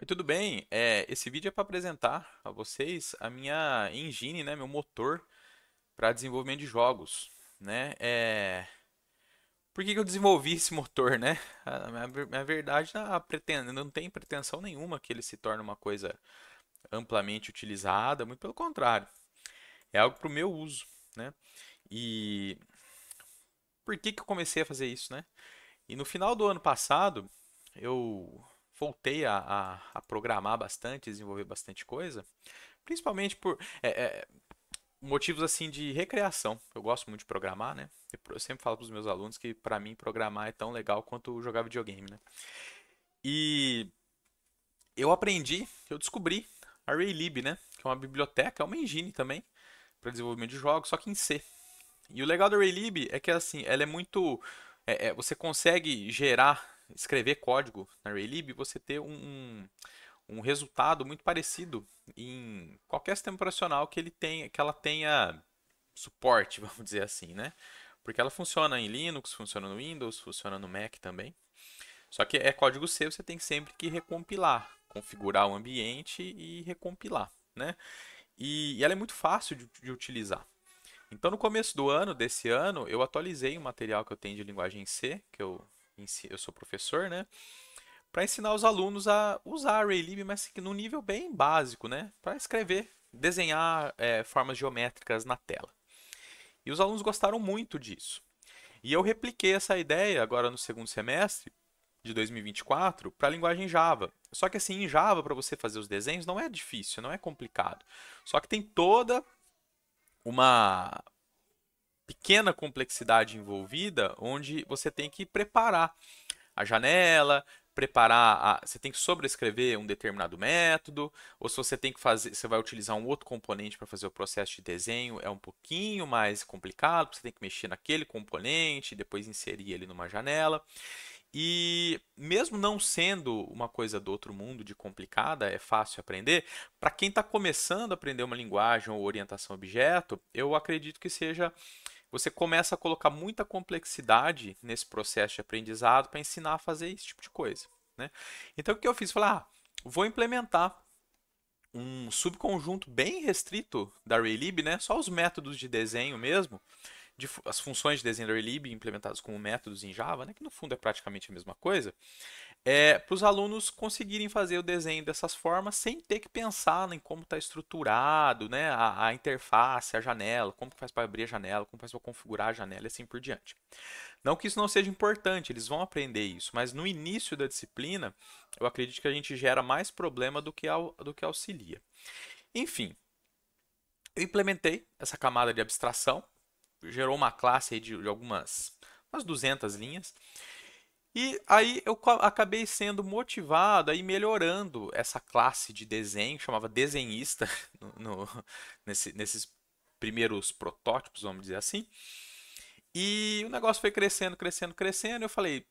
Oi, tudo bem? É, esse vídeo é para apresentar a vocês a minha engine, né, meu motor para desenvolvimento de jogos. Né? É... Por que, que eu desenvolvi esse motor? Né? A, minha, minha verdade, tá não tem pretensão nenhuma que ele se torne uma coisa amplamente utilizada, muito pelo contrário. É algo para o meu uso. Né? E por que, que eu comecei a fazer isso? Né? E no final do ano passado, eu voltei a, a, a, programar bastante, desenvolver bastante coisa, principalmente por é, é, motivos assim de recreação. Eu gosto muito de programar, né? Eu sempre falo para os meus alunos que para mim programar é tão legal quanto jogar videogame, né? E eu aprendi, eu descobri a Raylib, né? Que é uma biblioteca, é uma engine também para desenvolvimento de jogos, só que em C. E o legal da Raylib é que assim, ela é muito é, é você consegue gerar escrever código na Raylib, você ter um, um, resultado muito parecido em qualquer sistema operacional que, ele tenha, que ela tenha suporte, vamos dizer assim, né? Porque ela funciona em Linux, funciona no Windows, funciona no Mac também. Só que é código C, você tem sempre que recompilar, configurar o ambiente e recompilar, né? E, e ela é muito fácil de, de utilizar. Então, no começo do ano, desse ano, eu atualizei o material que eu tenho de linguagem C, que eu eu sou professor, né? Para ensinar os alunos a usar a Raylib, mas no nível bem básico, né? Para escrever, desenhar é, formas geométricas na tela. E os alunos gostaram muito disso. E eu repliquei essa ideia agora no segundo semestre de 2024 para a linguagem Java. Só que assim, em Java, para você fazer os desenhos, não é difícil, não é complicado. Só que tem toda uma pequena complexidade envolvida, onde você tem que preparar a janela, preparar, a, você tem que sobrescrever um determinado método, ou se você tem que fazer, você vai utilizar um outro componente para fazer o processo de desenho, é um pouquinho mais complicado, você tem que mexer naquele componente, depois inserir ele numa janela. E mesmo não sendo uma coisa do outro mundo de complicada, é fácil aprender, para quem está começando a aprender uma linguagem ou orientação objeto, eu acredito que seja você começa a colocar muita complexidade nesse processo de aprendizado para ensinar a fazer esse tipo de coisa. Né? Então o que eu fiz? Falei, ah, vou implementar um subconjunto bem restrito da Raylib, né? só os métodos de desenho mesmo, de, as funções de designer lib implementadas como métodos em Java, né, que no fundo é praticamente a mesma coisa, é, para os alunos conseguirem fazer o desenho dessas formas sem ter que pensar em como está estruturado né, a, a, interface, a janela, como faz para abrir a janela, como faz para configurar a janela e assim por diante. Não que isso não seja importante, eles vão aprender isso, mas no início da disciplina, eu acredito que a gente gera mais problema do que, ao, do que auxilia. Enfim, eu implementei essa camada de abstração, gerou uma classe de, de algumas umas 200 linhas. E aí eu acabei sendo motivado ir melhorando essa classe de desenho, chamava desenhista, no, no nesse, nesses primeiros protótipos, vamos dizer assim. E o negócio foi crescendo, crescendo, crescendo. Eu falei,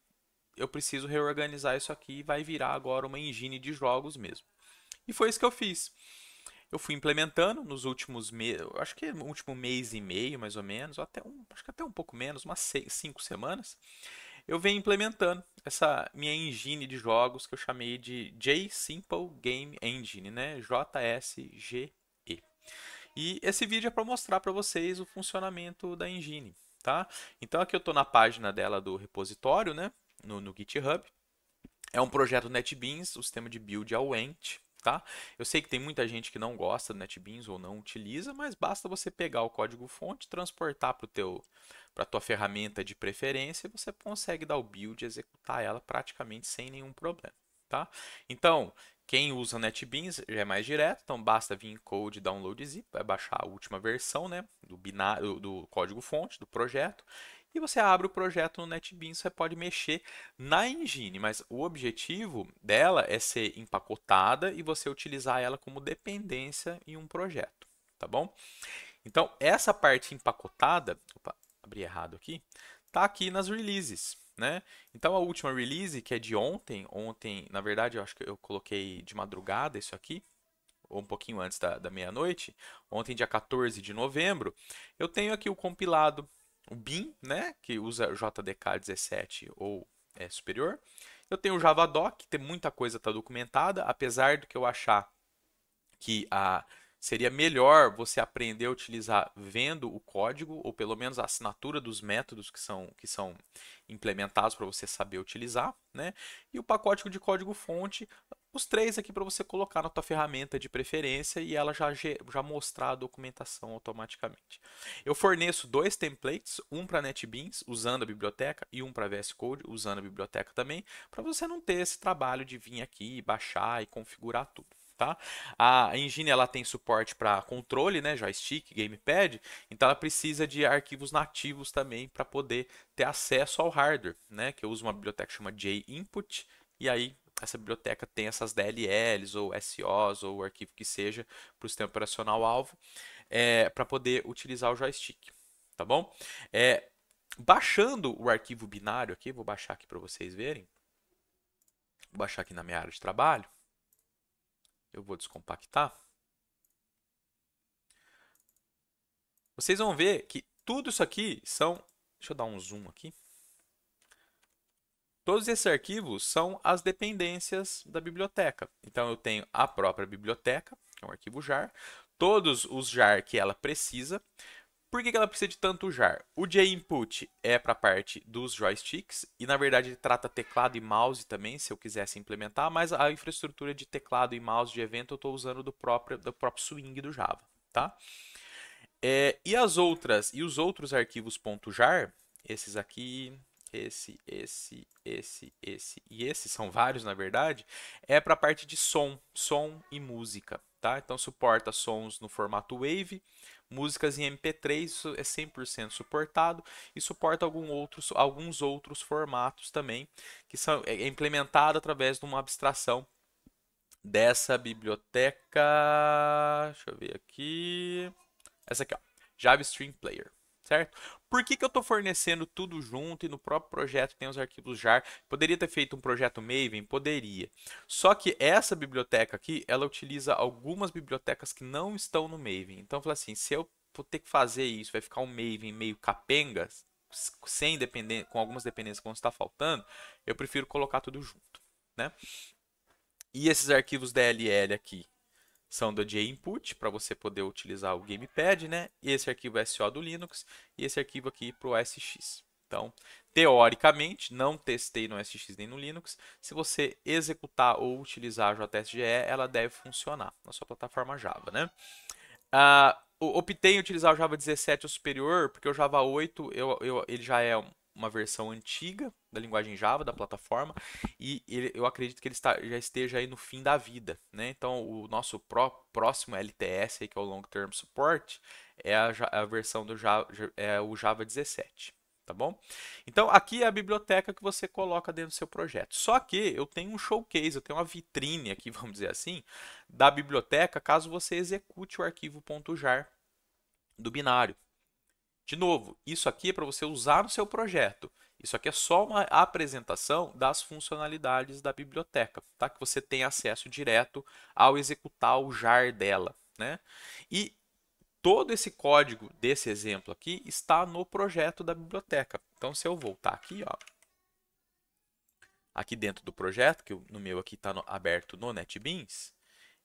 eu preciso reorganizar isso aqui e vai virar agora uma engine de jogos mesmo. E foi isso que eu fiz eu fui implementando nos últimos meses, acho que no último mês e meio, mais ou menos, ou até um, acho que até um pouco menos, umas seis, cinco semanas, eu venho implementando essa minha engine de jogos que eu chamei de J Simple Game Engine, né? JSGE. E esse vídeo é para mostrar para vocês o funcionamento da engine, tá? Então aqui eu estou na página dela do repositório, né? No, no GitHub. É um projeto NetBeans, o sistema de build ao Ent tá? Eu sei que tem muita gente que não gosta do NetBeans ou não utiliza, mas basta você pegar o código-fonte, transportar para teu para tua ferramenta de preferência e você consegue dar o build e executar ela praticamente sem nenhum problema, tá? Então, quem usa NetBeans já é mais direto, então basta vir em code download zip, vai baixar a última versão, né, do binário do código fonte do projeto e você abre o projeto no NetBeans, você pode mexer na engine, mas o objetivo dela é ser empacotada e você utilizar ela como dependência em um projeto, tá bom? Então, essa parte empacotada, opa, abri errado aqui, tá aqui nas releases, né? Então a última release, que é de ontem, ontem, na verdade, eu acho que eu coloquei de madrugada isso aqui, ou um pouquinho antes da, da meia-noite, ontem, dia 14 de novembro, eu tenho aqui o compilado o BIM, né, que usa JDK 17 ou é, superior. Eu tenho o JavaDoc, que tem muita coisa está documentada, apesar do que eu achar que a seria melhor você aprender a utilizar vendo o código ou pelo menos a assinatura dos métodos que são, que são implementados para você saber utilizar, né? E o pacote de código fonte os três aqui para você colocar na tua ferramenta de preferência e ela já, já mostrar a documentação automaticamente. Eu forneço dois templates, um para NetBeans usando a biblioteca e um para VS Code usando a biblioteca também, para você não ter esse trabalho de vir aqui, baixar e configurar tudo. Tá? A engine ela tem suporte para controle, né, joystick, gamepad, então ela precisa de arquivos nativos também para poder ter acesso ao hardware, né, que eu uso uma biblioteca que chama JInput e aí essa biblioteca tem essas DLLs ou SOs ou o arquivo que seja para o sistema operacional alvo é, para poder utilizar o joystick, tá bom? É, baixando o arquivo binário aqui, vou baixar aqui para vocês verem, vou baixar aqui na minha área de trabalho, eu vou descompactar. Vocês vão ver que tudo isso aqui são, deixa eu dar um zoom aqui, Todos esses arquivos são as dependências da biblioteca. Então, eu tenho a própria biblioteca, que é um arquivo jar, todos os jar que ela precisa. Por que ela precisa de tanto jar? O J-input é para a parte dos joysticks, e na verdade ele trata teclado e mouse também, se eu quisesse implementar, mas a infraestrutura de teclado e mouse de evento eu estou usando do próprio, do próprio swing do Java. Tá? É, e as outras, e os outros arquivos .jar, esses aqui esse, esse, esse, esse e esse, são vários na verdade, é para a parte de som, som e música, tá? Então suporta sons no formato Wave, músicas em MP3, isso é 100% suportado e suporta algum outros, alguns outros formatos também, que são é, é implementado através de uma abstração dessa biblioteca, deixa eu ver aqui, essa aqui, ó, Stream Player certo? Por que, que eu estou fornecendo tudo junto e no próprio projeto tem os arquivos JAR? Poderia ter feito um projeto Maven? Poderia. Só que essa biblioteca aqui, ela utiliza algumas bibliotecas que não estão no Maven. Então, fala assim, se eu vou ter que fazer isso, vai ficar um Maven meio capenga, sem com algumas dependências que vão estar faltando, eu prefiro colocar tudo junto, né? E esses arquivos DLL aqui, são do J-Input, para você poder utilizar o Gamepad, né? Esse arquivo é SO do Linux e esse arquivo aqui para o SX. Então, teoricamente, não testei no SX nem no Linux, se você executar ou utilizar a JSGE, ela deve funcionar na sua plataforma Java, né? Ah, optei em utilizar o Java 17 ou superior, porque o Java 8 eu, eu, ele já é uma versão antiga, da linguagem Java, da plataforma, e ele, eu acredito que ele está, já esteja aí no fim da vida. Né? Então, o nosso pró, próximo LTS, aí, que é o Long Term Support, é a, é a versão do Java, é o Java 17 tá bom? Então aqui é a biblioteca que você coloca dentro do seu projeto. Só que eu tenho um showcase, eu tenho uma vitrine aqui, vamos dizer assim, da biblioteca, caso você execute o arquivo .jar do binário. De novo, isso aqui é para você usar no seu projeto. Isso aqui é só uma apresentação das funcionalidades da biblioteca, tá? que você tem acesso direto ao executar o jar dela. Né? E todo esse código desse exemplo aqui está no projeto da biblioteca. Então, se eu voltar aqui, ó, aqui dentro do projeto, que no meu aqui está aberto no NetBeans,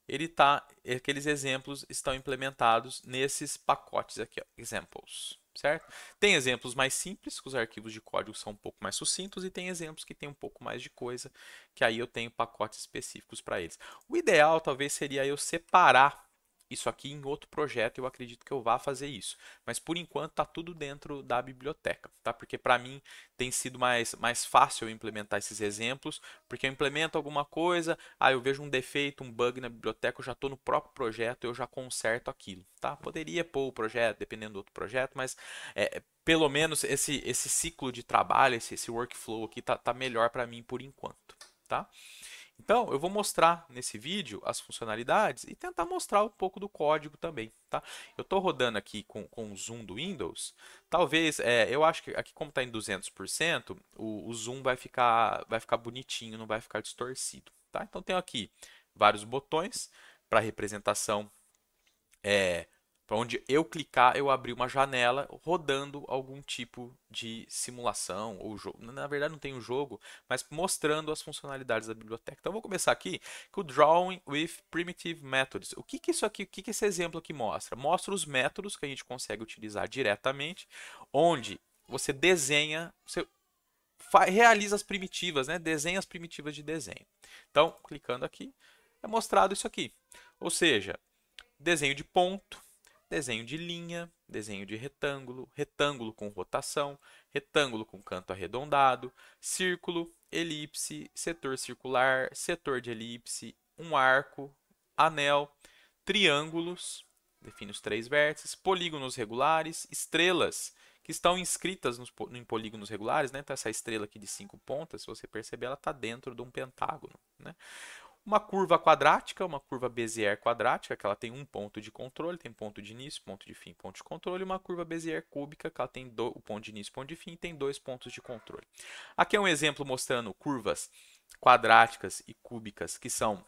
ele tá, aqueles exemplos estão implementados nesses pacotes aqui, ó, examples certo? Tem exemplos mais simples, que os arquivos de código são um pouco mais sucintos, e tem exemplos que tem um pouco mais de coisa, que aí eu tenho pacotes específicos para eles. O ideal talvez seria eu separar isso aqui em outro projeto, eu acredito que eu vá fazer isso. Mas por enquanto tá tudo dentro da biblioteca, tá? Porque para mim tem sido mais, mais fácil implementar esses exemplos, porque eu implemento alguma coisa, aí ah, eu vejo um defeito, um bug na biblioteca, eu já estou no próprio projeto, eu já conserto aquilo, tá? Poderia pôr o projeto, dependendo do outro projeto, mas é, é pelo menos esse, esse ciclo de trabalho, esse, esse workflow aqui tá, tá melhor para mim por enquanto, tá? Então, eu vou mostrar nesse vídeo as funcionalidades e tentar mostrar um pouco do código também, tá? Eu estou rodando aqui com, com o zoom do Windows. Talvez, é, eu acho que aqui como está em 200%, o, o zoom vai ficar, vai ficar bonitinho, não vai ficar distorcido, tá? Então, tenho aqui vários botões para representação é, onde eu clicar, eu abri uma janela rodando algum tipo de simulação ou jogo. Na verdade, não tem um jogo, mas mostrando as funcionalidades da biblioteca. Então, vou começar aqui com o Drawing with Primitive Methods. O que, que isso aqui, o que, que esse exemplo aqui mostra? Mostra os métodos que a gente consegue utilizar diretamente, onde você desenha, você realiza as primitivas, né? desenha as primitivas de desenho. Então, clicando aqui, é mostrado isso aqui. Ou seja, desenho de ponto, desenho de linha, desenho de retângulo, retângulo com rotação, retângulo com canto arredondado, círculo, elipse, setor circular, setor de elipse, um arco, anel, triângulos, define os três vértices, polígonos regulares, estrelas que estão inscritas nos, em polígonos regulares, né? Então, essa estrela aqui de cinco pontas, se você perceber, ela está dentro de um pentágono, né? Uma curva quadrática, uma curva Bezier quadrática, que ela tem um ponto de controle, tem ponto de início, ponto de fim, ponto de controle. Uma curva Bezier cúbica, que ela tem do, o ponto de início, ponto de fim, e tem dois pontos de controle. Aqui é um exemplo mostrando curvas quadráticas e cúbicas que são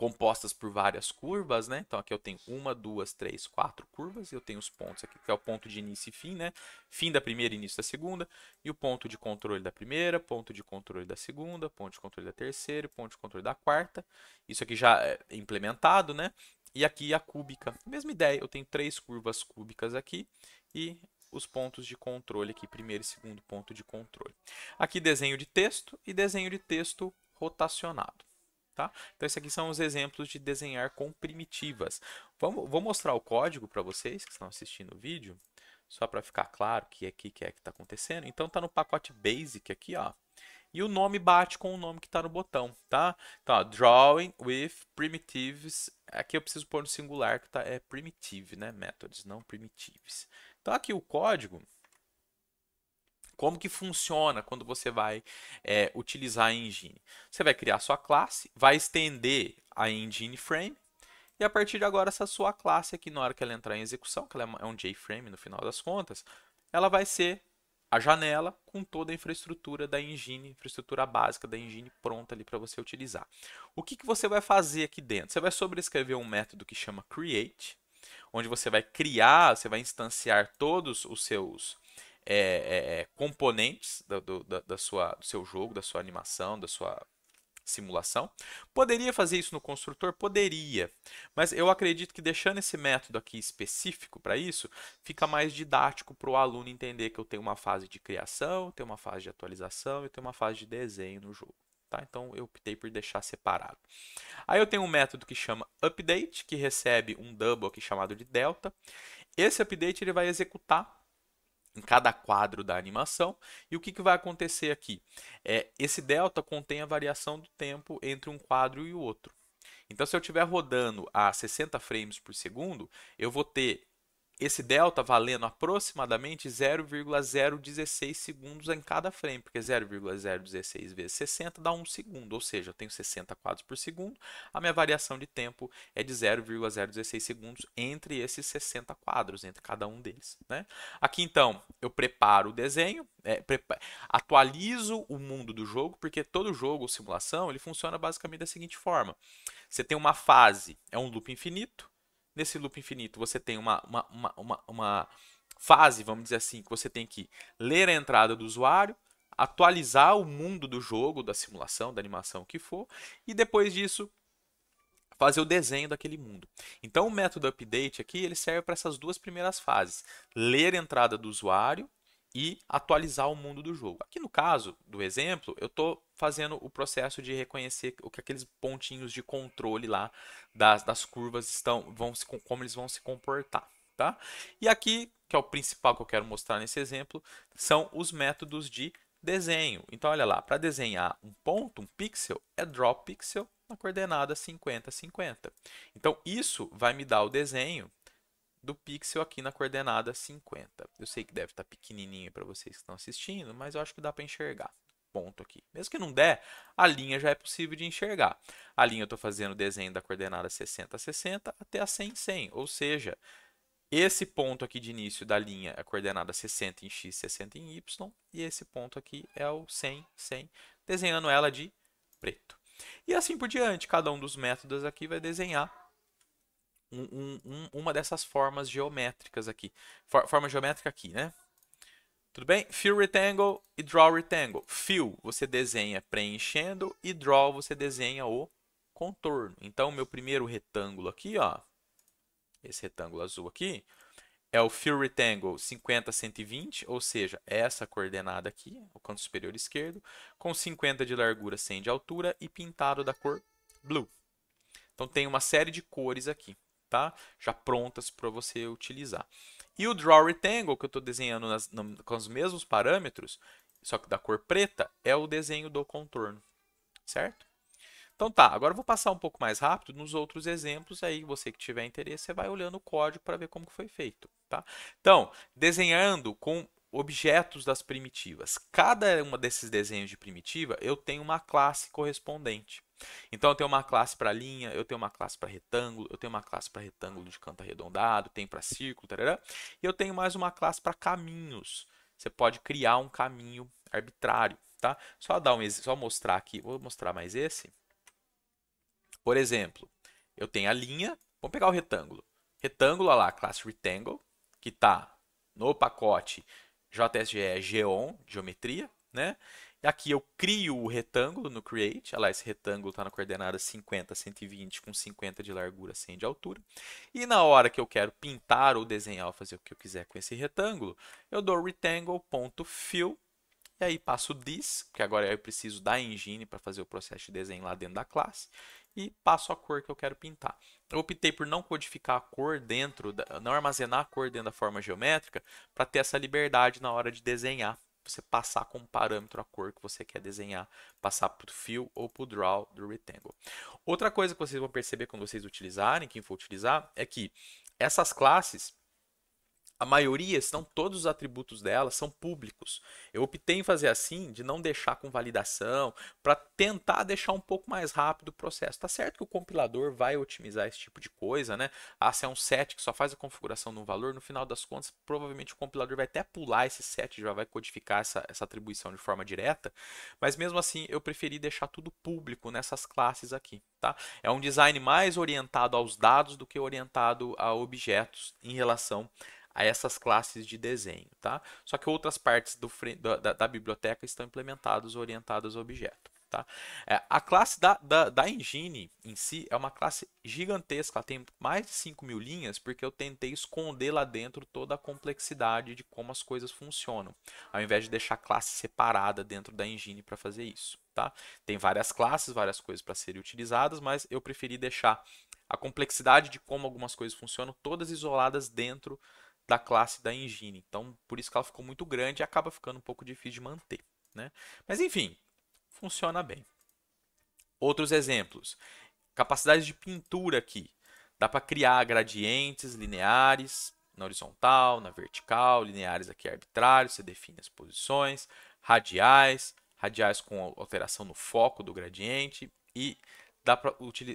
compostas por várias curvas, né? Então aqui eu tenho uma, duas, três, quatro curvas, e eu tenho os pontos aqui, que é o ponto de início e fim, né? Fim da primeira, início da segunda, e o ponto de controle da primeira, ponto de controle da segunda, ponto de controle da terceira, ponto de controle da quarta. Isso aqui já é implementado, né? E aqui a cúbica. Mesma ideia, eu tenho três curvas cúbicas aqui e os pontos de controle aqui, primeiro e segundo ponto de controle. Aqui desenho de texto e desenho de texto rotacionado. Tá? Então, esses aqui são os exemplos de desenhar com primitivas. Vamos, vou mostrar o código para vocês que estão assistindo o vídeo, só para ficar claro que é que é que está acontecendo. Então, está no pacote Basic aqui, ó. E o nome bate com o nome que está no botão, tá? Então, ó, Drawing with Primitives. Aqui eu preciso pôr no singular, que tá, é Primitive, né? Methods, não Primitives. Então, aqui o código como que funciona quando você vai é, utilizar a engine? Você vai criar sua classe, vai estender a engine frame, e a partir de agora essa sua classe aqui, na hora que ela entrar em execução, que ela é, é um JFrame no final das contas, ela vai ser a janela com toda a infraestrutura da engine, infraestrutura básica da engine pronta ali para você utilizar. O que, que você vai fazer aqui dentro? Você vai sobrescrever um método que chama create, onde você vai criar, você vai instanciar todos os seus é, é, é, componentes do, do, da, da sua, do seu jogo, da sua animação, da sua simulação. Poderia fazer isso no construtor? Poderia. Mas eu acredito que deixando esse método aqui específico para isso, fica mais didático para o aluno entender que eu tenho uma fase de criação, tenho uma fase de atualização e tenho uma fase de desenho no jogo. Tá? Então eu optei por deixar separado. Aí eu tenho um método que chama update, que recebe um double aqui chamado de delta. Esse update ele vai executar em cada quadro da animação. E o que, que vai acontecer aqui? É, esse delta contém a variação do tempo entre um quadro e o outro. Então, se eu estiver rodando a 60 frames por segundo, eu vou ter esse delta valendo aproximadamente 0,016 segundos em cada frame, porque 0,016 vezes 60 dá 1 segundo, ou seja, eu tenho 60 quadros por segundo, a minha variação de tempo é de 0,016 segundos entre esses 60 quadros, entre cada um deles. Né? Aqui então, eu preparo o desenho, é, prepa atualizo o mundo do jogo, porque todo jogo ou simulação ele funciona basicamente da seguinte forma: você tem uma fase, é um loop infinito, nesse loop infinito você tem uma, uma, uma, uma, uma fase, vamos dizer assim, que você tem que ler a entrada do usuário, atualizar o mundo do jogo, da simulação, da animação que for, e depois disso fazer o desenho daquele mundo. Então o método update aqui, ele serve para essas duas primeiras fases: ler a entrada do usuário e atualizar o mundo do jogo. Aqui no caso do exemplo, eu estou fazendo o processo de reconhecer o que aqueles pontinhos de controle lá das, das curvas estão, vão se, como eles vão se comportar. Tá? E aqui, que é o principal que eu quero mostrar nesse exemplo, são os métodos de desenho. Então, olha lá, para desenhar um ponto, um pixel, é draw pixel na coordenada 50, 50. Então, isso vai me dar o desenho do pixel aqui na coordenada 50. Eu sei que deve estar tá pequenininho para vocês que estão assistindo, mas eu acho que dá para enxergar. Ponto aqui. Mesmo que não der, a linha já é possível de enxergar. A linha eu estou fazendo o desenho da coordenada 60 60 até a 100 100, ou seja, esse ponto aqui de início da linha é a coordenada 60 em x, 60 em y, e esse ponto aqui é o 100, 100, desenhando ela de preto. E assim por diante, cada um dos métodos aqui vai desenhar um, um, uma dessas formas geométricas aqui. For, forma geométrica aqui, né? Tudo bem? Fill Rectangle e Draw Rectangle. Fill, você desenha preenchendo e Draw, você desenha o contorno. Então, meu primeiro retângulo aqui, ó, esse retângulo azul aqui, é o Fill Rectangle 50, 120, ou seja, essa coordenada aqui, o canto superior esquerdo, com 50 de largura, 100 de altura e pintado da cor blue. Então, tem uma série de cores aqui tá? Já prontas para você utilizar. E o Draw Rectangle, que eu estou desenhando nas, com os mesmos parâmetros, só que da cor preta, é o desenho do contorno, certo? Então tá, agora eu vou passar um pouco mais rápido nos outros exemplos, aí você que tiver interesse, você vai olhando o código para ver como foi feito, tá? Então, desenhando com objetos das primitivas. Cada um desses desenhos de primitiva, eu tenho uma classe correspondente. Então eu tenho uma classe para linha, eu tenho uma classe para retângulo, eu tenho uma classe para retângulo de canto arredondado, tem para círculo, tarará, e eu tenho mais uma classe para caminhos. Você pode criar um caminho arbitrário, tá? Só dar um, só mostrar aqui, vou mostrar mais esse. Por exemplo, eu tenho a linha, vamos pegar o retângulo. Retângulo, olha lá, classe rectangle, que está no pacote JSGE Geon, geometria, né? Aqui eu crio o retângulo no create, olha lá, esse retângulo está na coordenada 50, 120, com 50 de largura, 100 de altura. E na hora que eu quero pintar ou desenhar ou fazer o que eu quiser com esse retângulo, eu dou rectangle.fill, e aí passo this, que agora eu preciso da engine para fazer o processo de desenho lá dentro da classe, e passo a cor que eu quero pintar. Eu optei por não codificar a cor dentro, da, não armazenar a cor dentro da forma geométrica, para ter essa liberdade na hora de desenhar você passar como parâmetro a cor que você quer desenhar, passar para o fill ou para o draw do Rectangle. Outra coisa que vocês vão perceber quando vocês utilizarem, quem for utilizar, é que essas classes a maioria, se não todos os atributos dela, são públicos. Eu optei em fazer assim, de não deixar com validação, para tentar deixar um pouco mais rápido o processo. Tá certo que o compilador vai otimizar esse tipo de coisa, né? Ah, se é um set que só faz a configuração no valor, no final das contas, provavelmente o compilador vai até pular esse set, já vai codificar essa, essa atribuição de forma direta. Mas mesmo assim, eu preferi deixar tudo público nessas classes aqui, tá? É um design mais orientado aos dados do que orientado a objetos em relação a essas classes de desenho, tá? Só que outras partes do, da, da biblioteca estão implementadas orientadas ao objeto. Tá? É, a classe da, da, da, engine em si é uma classe gigantesca, ela tem mais de 5 mil linhas, porque eu tentei esconder lá dentro toda a complexidade de como as coisas funcionam, ao invés de deixar a classe separada dentro da engine para fazer isso. Tá? Tem várias classes, várias coisas para serem utilizadas, mas eu preferi deixar a complexidade de como algumas coisas funcionam todas isoladas dentro da classe da engine. Então, por isso que ela ficou muito grande e acaba ficando um pouco difícil de manter. Né? Mas enfim, funciona bem. Outros exemplos. Capacidade de pintura aqui. Dá para criar gradientes lineares na horizontal, na vertical, lineares aqui arbitrários, você define as posições, radiais, radiais com alteração no foco do gradiente e dá para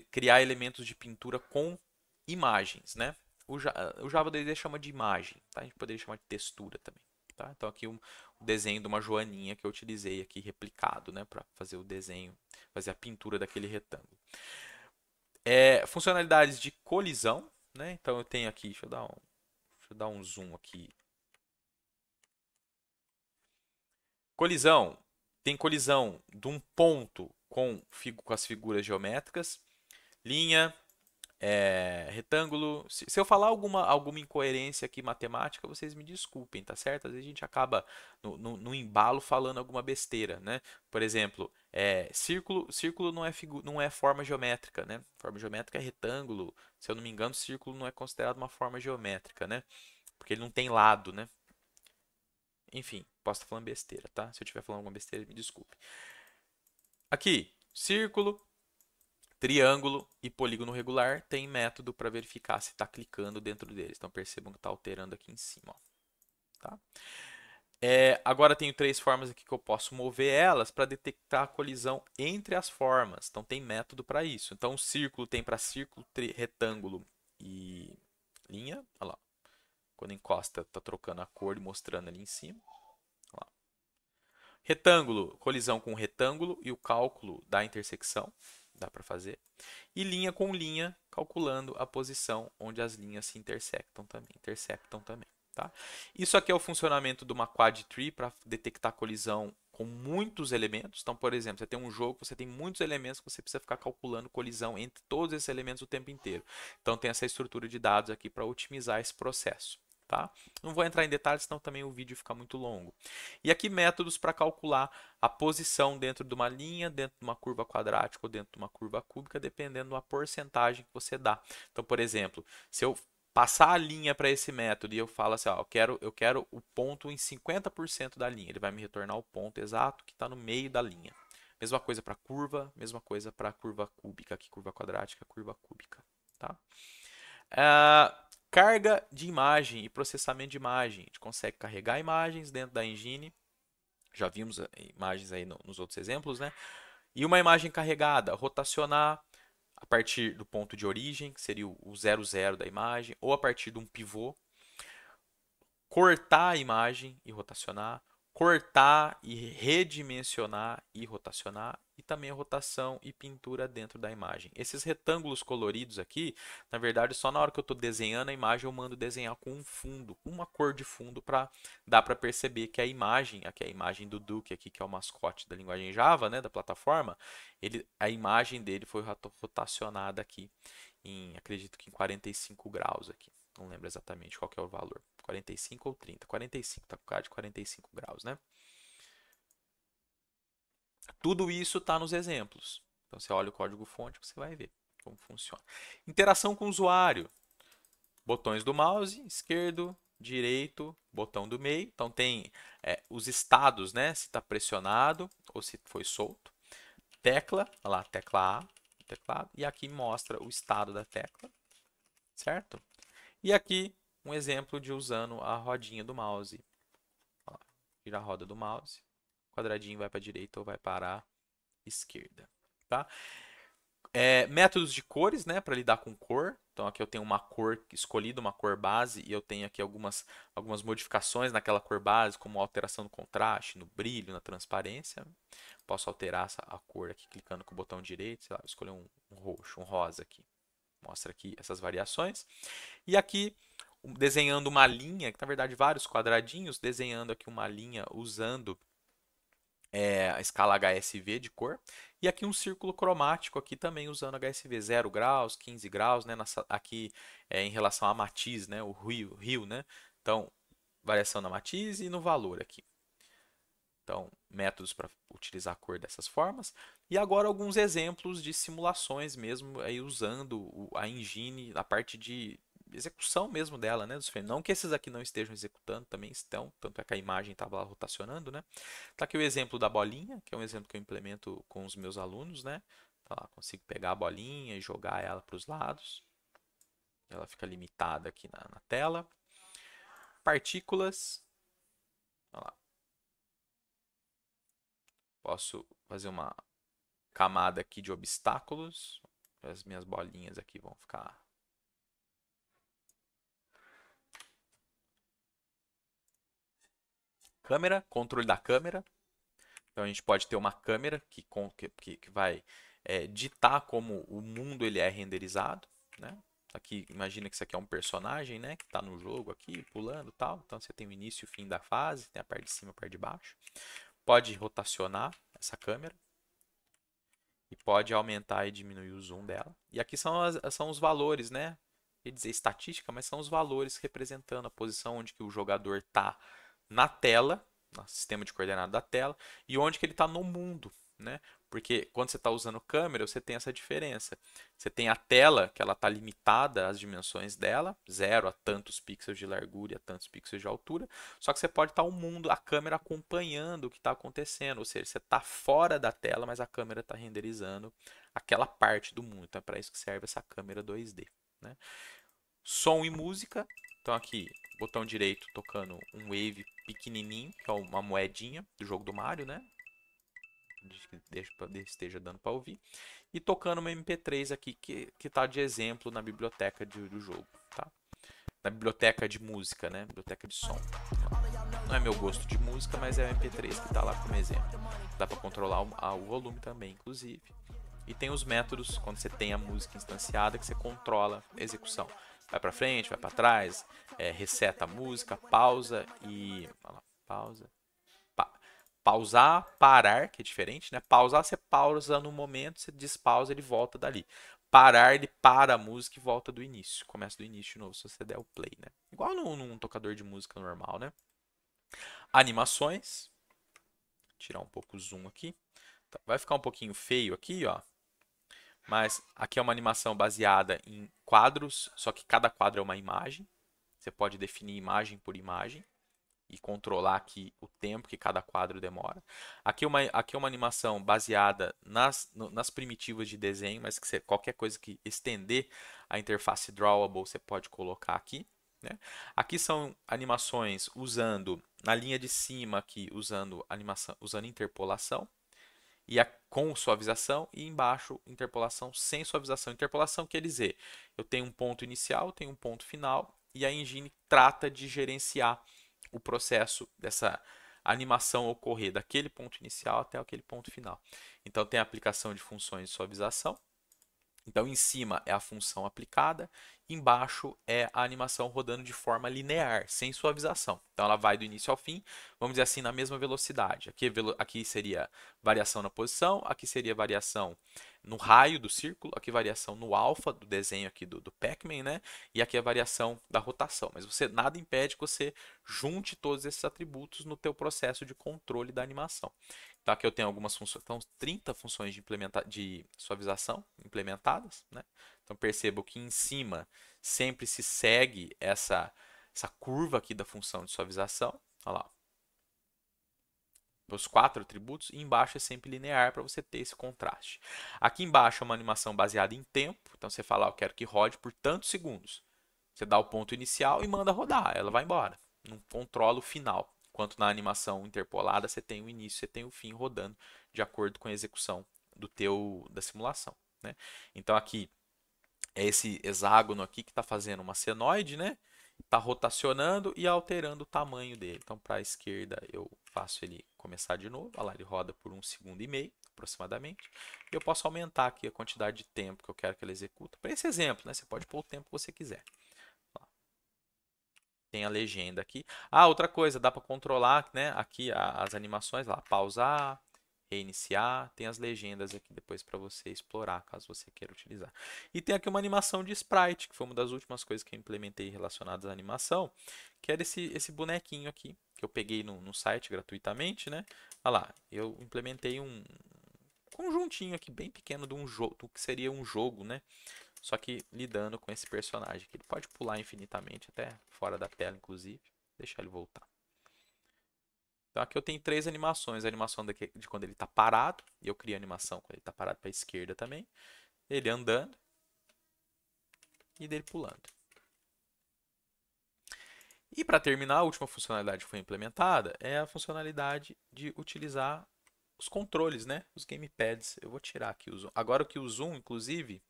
criar elementos de pintura com imagens, né? O, Java 2D chama de imagem, tá? A gente poderia chamar de textura também, tá? Então aqui um, um desenho de uma joaninha que eu utilizei aqui replicado, né? Para fazer o desenho, fazer a pintura daquele retângulo. É, funcionalidades de colisão, né? Então eu tenho aqui, deixa eu dar um, deixa eu dar um zoom aqui. Colisão, tem colisão de um ponto com, com as figuras geométricas, linha, é, retângulo. Se, se, eu falar alguma, alguma incoerência aqui matemática, vocês me desculpem, tá certo? Às vezes a gente acaba no, no, no embalo falando alguma besteira, né? Por exemplo, é, círculo, círculo não é, figu, não é forma geométrica, né? Forma geométrica é retângulo. Se eu não me engano, círculo não é considerado uma forma geométrica, né? Porque ele não tem lado, né? Enfim, posso estar falando besteira, tá? Se eu estiver falando alguma besteira, me desculpe. Aqui, círculo, triângulo e polígono regular tem método para verificar se está clicando dentro deles. Então percebam que está alterando aqui em cima. Ó. Tá? É, agora tenho três formas aqui que eu posso mover elas para detectar a colisão entre as formas. Então tem método para isso. Então o círculo tem para círculo, retângulo e linha. Olha lá. Quando encosta, está trocando a cor e mostrando ali em cima. Retângulo, colisão com retângulo e o cálculo da intersecção dá para fazer. E linha com linha, calculando a posição onde as linhas se intersectam também, interceptam também. Tá? Isso aqui é o funcionamento de uma quad tree para detectar colisão com muitos elementos. Então, por exemplo, você tem um jogo, você tem muitos elementos que você precisa ficar calculando colisão entre todos esses elementos o tempo inteiro. Então, tem essa estrutura de dados aqui para otimizar esse processo. Tá? Não vou entrar em detalhes, senão também o vídeo fica muito longo. E aqui métodos para calcular a posição dentro de uma linha, dentro de uma curva quadrática ou dentro de uma curva cúbica, dependendo da porcentagem que você dá. Então, por exemplo, se eu passar a linha para esse método e eu falo assim, ó, eu, quero, eu quero o ponto em 50% da linha, ele vai me retornar o ponto exato que está no meio da linha. Mesma coisa para curva, mesma coisa para curva cúbica, aqui curva quadrática, curva cúbica. Tá? Uh, carga de imagem e processamento de imagem. A gente consegue carregar imagens dentro da engine. Já vimos eh, imagens aí no, nos outros exemplos, né? E uma imagem carregada, rotacionar a partir do ponto de origem, que seria o 00 da imagem, ou a partir de um pivô. Cortar a imagem e rotacionar cortar e redimensionar e rotacionar e também a rotação e pintura dentro da imagem. Esses retângulos coloridos aqui, na verdade, só na hora que eu estou desenhando a imagem eu mando desenhar com um fundo, uma cor de fundo para dar para perceber que a imagem, aqui é a imagem do Duke aqui que é o mascote da linguagem Java, né, da plataforma, ele, a imagem dele foi rotacionada aqui em, acredito que em 45 graus aqui. Não lembro exatamente qual é o valor. 45 ou 30. 45, tá com cara de 45 graus, né? Tudo isso está nos exemplos. Então você olha o código fonte, você vai ver como funciona. Interação com o usuário. Botões do mouse, esquerdo, direito, botão do meio. Então tem é, os estados, né? Se está pressionado ou se foi solto. Tecla, olha lá, tecla A, teclado. E aqui mostra o estado da tecla, certo? E aqui um exemplo de usando a rodinha do mouse. Ó, a roda do mouse, quadradinho vai para a direita ou vai para a esquerda, tá? É, métodos de cores, né, para lidar com cor. Então aqui eu tenho uma cor escolhida, uma cor base, e eu tenho aqui algumas, algumas modificações naquela cor base, como alteração no contraste, no brilho, na transparência. Posso alterar essa, a cor aqui clicando com o botão direito, sei lá, escolher um, um roxo, um rosa aqui. Mostra aqui essas variações. E aqui desenhando uma linha, que na verdade vários quadradinhos, desenhando aqui uma linha usando é, a escala HSV de cor. E aqui um círculo cromático aqui também usando HSV 0 graus, 15 graus, né? Nessa, aqui é, em relação a matiz, né? O rio, rio, né? Então, variação na matiz e no valor aqui. Então, métodos para utilizar a cor dessas formas. E agora alguns exemplos de simulações mesmo, aí usando a engine, a parte de execução mesmo dela, né, dos frames. Não que esses aqui não estejam executando, também estão, tanto é que a imagem estava rotacionando, né. Tá aqui o exemplo da bolinha, que é um exemplo que eu implemento com os meus alunos, né. Tá lá, consigo pegar a bolinha e jogar ela para os lados. Ela fica limitada aqui na, na tela. Partículas. Olha lá. Posso fazer uma camada aqui de obstáculos. As minhas bolinhas aqui vão ficar câmera, controle da câmera. Então a gente pode ter uma câmera que, que, que vai é, ditar como o mundo ele é renderizado, né? Aqui, imagina que isso aqui é um personagem, né? Que está no jogo aqui, pulando tal. Então você tem o início e o fim da fase, tem a parte de cima e a parte de baixo. Pode rotacionar essa câmera. E pode aumentar e diminuir o zoom dela. E aqui são, as, são os valores, né? Quer dizer estatística, mas são os valores representando a posição onde que o jogador está na tela, no sistema de coordenada da tela, e onde que ele está no mundo, né? Porque quando você está usando câmera, você tem essa diferença. Você tem a tela, que ela está limitada às dimensões dela, zero a tantos pixels de largura e a tantos pixels de altura. Só que você pode estar tá o mundo, a câmera acompanhando o que está acontecendo. Ou seja, você está fora da tela, mas a câmera está renderizando aquela parte do mundo. Então é para isso que serve essa câmera 2D. Né? Som e música. Então aqui botão direito tocando um wave pequenininho, que é uma moedinha do jogo do Mario, né? Deixa pra, esteja dando para ouvir. E tocando uma MP3 aqui que, que tá de exemplo na biblioteca de, do jogo, tá? Na biblioteca de música, né? Biblioteca de som. Não é meu gosto de música, mas é o MP3 que tá lá como exemplo. Dá para controlar o, a, o volume também, inclusive. E tem os métodos, quando você tem a música instanciada, que você controla a execução vai para frente, vai para trás, é, reseta a música, pausa e. Lá, pausa. Pa, pausar, parar, que é diferente, né? Pausar, você pausa no momento, você despausa, ele volta dali. Parar, ele para a música e volta do início. Começa do início de novo, se você der o play, né? Igual num, num tocador de música normal, né? Animações. Tirar um pouco o zoom aqui. Tá, vai ficar um pouquinho feio aqui, ó. Mas aqui é uma animação baseada em quadros, só que cada quadro é uma imagem. Você pode definir imagem por imagem e controlar aqui o tempo que cada quadro demora. Aqui é uma, aqui é uma animação baseada nas, no, nas primitivas de desenho, mas que você, qualquer coisa que estender a interface drawable você pode colocar aqui. Né? Aqui são animações usando, na linha de cima aqui, usando, animação, usando interpolação e a, com suavização, e embaixo interpolação sem suavização. Interpolação quer dizer, eu tenho um ponto inicial, tenho um ponto final, e a engine trata de gerenciar o processo dessa animação ocorrer daquele ponto inicial até aquele ponto final. Então tem a aplicação de funções de suavização, então, em cima é a função aplicada, embaixo é a animação rodando de forma linear, sem suavização. Então, ela vai do início ao fim, vamos dizer assim, na mesma velocidade. Aqui, é aqui seria variação na posição, aqui seria variação no raio do círculo, aqui variação no alfa do desenho aqui do, do Pac-Man, né? E aqui é a variação da rotação. Mas você nada impede que você junte todos esses atributos no teu processo de controle da animação tá? Que eu tenho algumas funções, então 30 funções de, implementa de suavização implementadas, né? Então percebo que em cima sempre se segue essa, essa curva aqui da função de suavização, olha lá. Os quatro atributos, e embaixo é sempre linear para você ter esse contraste. Aqui embaixo é uma animação baseada em tempo, então você fala, ah, eu quero que rode por tantos segundos. Você dá o ponto inicial e manda rodar, ela vai embora. Não controla o final quanto na animação interpolada você tem o início, você tem o fim rodando de acordo com a execução do teu da simulação, né? Então aqui é esse hexágono aqui que está fazendo uma senoide, né? Está rotacionando e alterando o tamanho dele. Então, para a esquerda, eu faço ele começar de novo. lá, ele roda por um segundo e meio, aproximadamente. E eu posso aumentar aqui a quantidade de tempo que eu quero que ele executa. Para esse exemplo, né? Você pode pôr o tempo que você quiser tem a legenda aqui. Ah, outra coisa, dá para controlar, né? Aqui as animações lá, pausar, reiniciar, tem as legendas aqui depois para você explorar, caso você queira utilizar. E tem aqui uma animação de sprite, que foi uma das últimas coisas que eu implementei relacionadas à animação, que era esse, esse bonequinho aqui, que eu peguei no, no site gratuitamente, né? Olha lá, eu implementei um, conjuntinho aqui bem pequeno de um jogo, do que seria um jogo, né? Só que lidando com esse personagem que ele pode pular infinitamente até fora da tela, inclusive. Deixar ele voltar. Então aqui eu tenho três animações. A animação de quando ele está parado. E eu crio a animação quando ele está parado para a esquerda também. Ele andando. E dele pulando. E para terminar, a última funcionalidade que foi implementada é a funcionalidade de utilizar os controles, né? Os gamepads. Eu vou tirar aqui o zoom. Agora que o zoom, inclusive,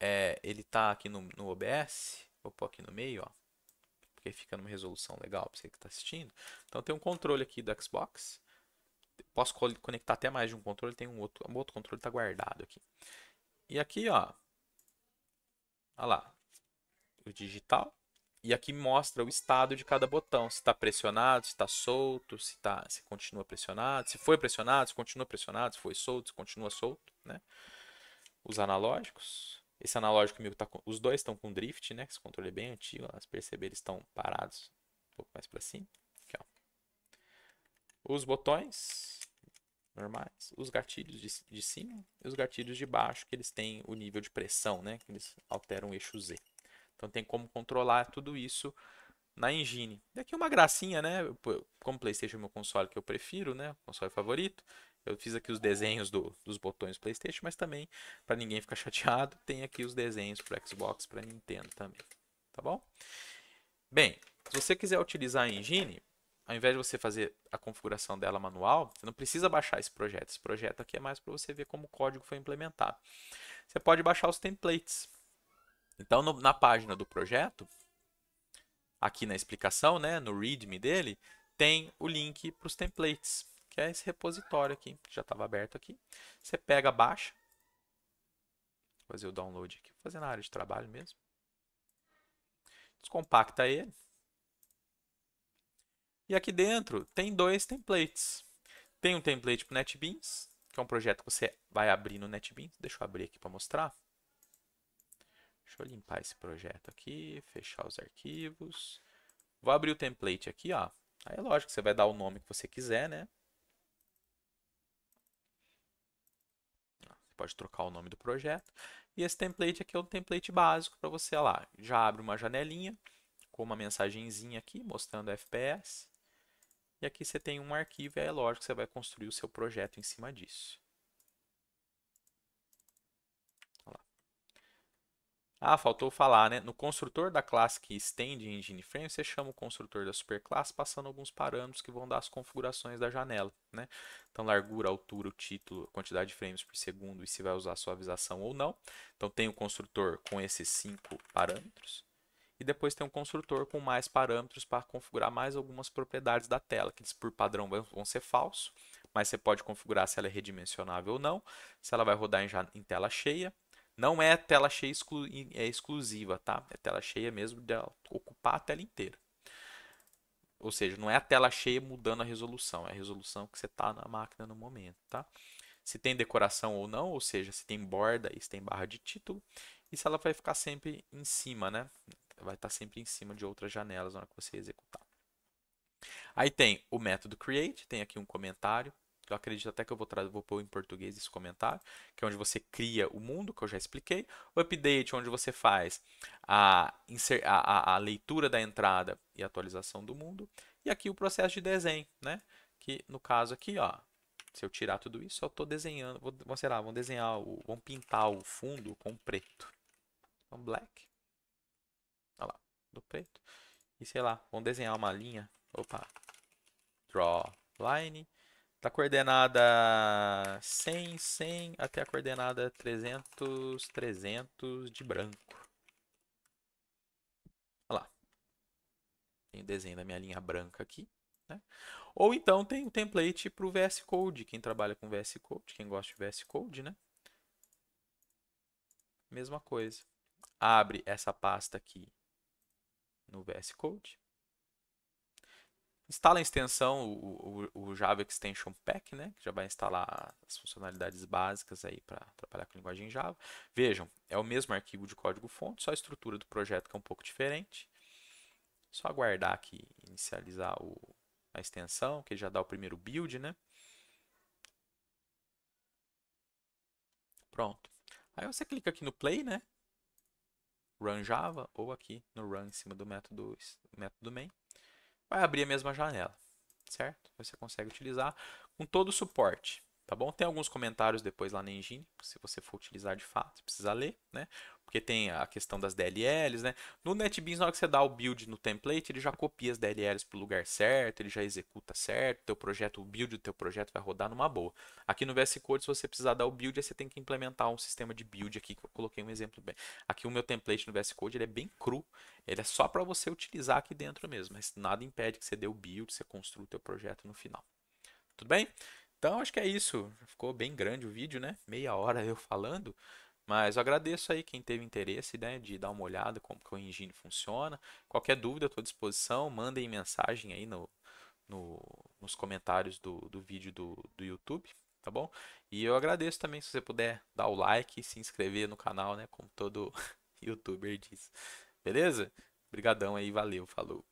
é, ele tá aqui no, no OBS. Vou pôr aqui no meio, ó. Porque fica numa resolução legal para você que está assistindo. Então tem um controle aqui do Xbox. Posso conectar até mais de um controle. Tem um outro, um outro controle está guardado aqui. E aqui, ó. Olha lá. O digital. E aqui mostra o estado de cada botão, se está pressionado, se está solto, se, tá, se continua pressionado, se foi pressionado, se continua pressionado, se foi solto, se continua solto, né? Os analógicos. Esse analógico meu está, com, os dois estão com drift, né? Esse controle é bem antigo, mas perceber eles estão parados um pouco mais para cima. Aqui, ó. Os botões normais, os gatilhos de, de cima e os gatilhos de baixo, que eles têm o nível de pressão, né? Que eles alteram o eixo Z. Então tem como controlar tudo isso na engine. Daqui uma gracinha, né? Como PlayStation é meu console que eu prefiro, né? Console favorito. Eu fiz aqui os desenhos do, dos botões do PlayStation, mas também para ninguém ficar chateado, tem aqui os desenhos para Xbox, para Nintendo também, tá bom? Bem, se você quiser utilizar a engine, ao invés de você fazer a configuração dela manual, você não precisa baixar esse projeto. Esse projeto aqui é mais para você ver como o código foi implementado. Você pode baixar os templates. Então, no, na página do projeto, aqui na explicação, né, no README dele, tem o link para os templates, que é esse repositório aqui, que já estava aberto aqui. Você pega, baixa. Vou fazer o download aqui, vou fazer na área de trabalho mesmo. Descompacta ele. E aqui dentro tem dois templates. Tem um template para NetBeans, que é um projeto que você vai abrir no NetBeans. Deixa eu abrir aqui para mostrar. Deixa eu limpar esse projeto aqui, fechar os arquivos. Vou abrir o template aqui, ó. Aí é lógico, você vai dar o nome que você quiser, né? Você pode trocar o nome do projeto. E esse template aqui é um template básico para você, ó lá. Já abre uma janelinha com uma mensagenzinha aqui mostrando FPS. E aqui você tem um arquivo, e aí é lógico, que você vai construir o seu projeto em cima disso. Ah, faltou falar, né? No construtor da classe que estende engine frame, você chama o construtor da superclasse passando alguns parâmetros que vão dar as configurações da janela, né? Então, largura, altura, o título, quantidade de frames por segundo e se vai usar suavização ou não. Então, tem o construtor com esses cinco parâmetros. E depois tem um construtor com mais parâmetros para configurar mais algumas propriedades da tela, que por padrão vão ser falso, mas você pode configurar se ela é redimensionável ou não, se ela vai rodar em, em tela cheia, não é tela cheia exclu é exclusiva, tá? É tela cheia mesmo de ocupar a tela inteira. Ou seja, não é a tela cheia mudando a resolução, é a resolução que você está na máquina no momento, tá? Se tem decoração ou não, ou seja, se tem borda e se tem barra de título, e se ela vai ficar sempre em cima, né? Vai estar tá sempre em cima de outras janelas na hora que você executar. Aí tem o método create, tem aqui um comentário, eu acredito até que eu vou, vou pôr em português esse comentário, que é onde você cria o mundo, que eu já expliquei. O update, é onde você faz a, a, a leitura da entrada e atualização do mundo. E aqui o processo de desenho, né? Que no caso aqui, ó, se eu tirar tudo isso, eu estou desenhando, vou, sei lá, desenhar, o, vão pintar o fundo com preto. Então, black. Olha tá lá, do preto. E sei lá, vão desenhar uma linha. Opa. Draw line. Da tá coordenada 100, 100 até a coordenada 300, 300 de branco. Olha lá. Tem o desenho da minha linha branca aqui. Né? Ou então tem o template para o VS Code, quem trabalha com VS Code, quem gosta de VS Code, né? Mesma coisa. Abre essa pasta aqui no VS Code. Instala a extensão, o, o, o, Java Extension Pack, né? Que já vai instalar as funcionalidades básicas aí para trabalhar com linguagem Java. Vejam, é o mesmo arquivo de código-fonte, só a estrutura do projeto que é um pouco diferente. Só aguardar aqui, inicializar o, a extensão, que já dá o primeiro build, né? Pronto. Aí você clica aqui no play, né? Run Java, ou aqui no run em cima do método, método main vai abrir a mesma janela, certo? Você consegue utilizar com todo o suporte tá bom? Tem alguns comentários depois lá na Engine, se você for utilizar de fato, precisa ler, né? Porque tem a questão das DLLs, né? No NetBeans, na hora que você dá o build no template, ele já copia as DLLs para o lugar certo, ele já executa certo, teu projeto, o build do teu projeto vai rodar numa boa. Aqui no VS Code, se você precisar dar o build, aí você tem que implementar um sistema de build aqui, que eu coloquei um exemplo bem. Aqui o meu template no VS Code, ele é bem cru, ele é só para você utilizar aqui dentro mesmo, mas nada impede que você dê o build, você construa o teu projeto no final. Tudo bem? Então acho que é isso. Ficou bem grande o vídeo, né? Meia hora eu falando. Mas eu agradeço aí quem teve interesse né, de dar uma olhada como que o engine funciona. Qualquer dúvida, estou à disposição. Mandem mensagem aí no, no, nos comentários do, do vídeo do, do YouTube, tá bom? E eu agradeço também se você puder dar o like e se inscrever no canal, né? Como todo youtuber diz. Beleza? Obrigadão aí, valeu, falou.